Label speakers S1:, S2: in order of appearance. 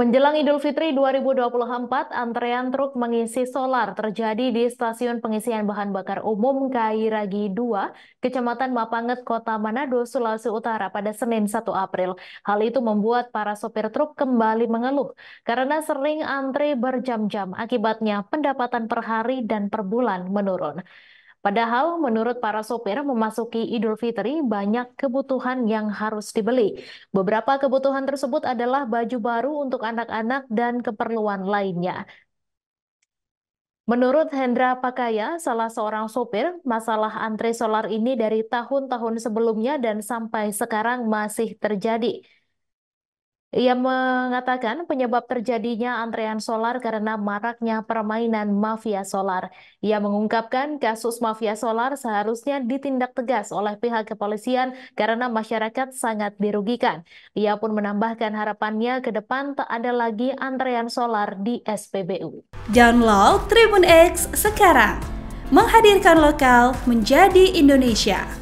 S1: Menjelang Idul Fitri 2024, antrean truk mengisi solar terjadi di Stasiun Pengisian Bahan Bakar Umum Kairagi 2, Kecamatan Mapanget, Kota Manado, Sulawesi Utara pada Senin 1 April. Hal itu membuat para sopir truk kembali mengeluh karena sering antre berjam-jam. Akibatnya pendapatan per hari dan per bulan menurun. Padahal menurut para sopir memasuki Idul Fitri banyak kebutuhan yang harus dibeli. Beberapa kebutuhan tersebut adalah baju baru untuk anak-anak dan keperluan lainnya. Menurut Hendra Pakaya, salah seorang sopir, masalah antre solar ini dari tahun-tahun sebelumnya dan sampai sekarang masih terjadi. Ia mengatakan penyebab terjadinya antrean solar karena maraknya permainan mafia solar. Ia mengungkapkan kasus mafia solar seharusnya ditindak tegas oleh pihak kepolisian karena masyarakat sangat dirugikan. Ia pun menambahkan harapannya ke depan tak ada lagi antrean solar di SPBU. Download Tribun X sekarang. Menghadirkan lokal menjadi Indonesia.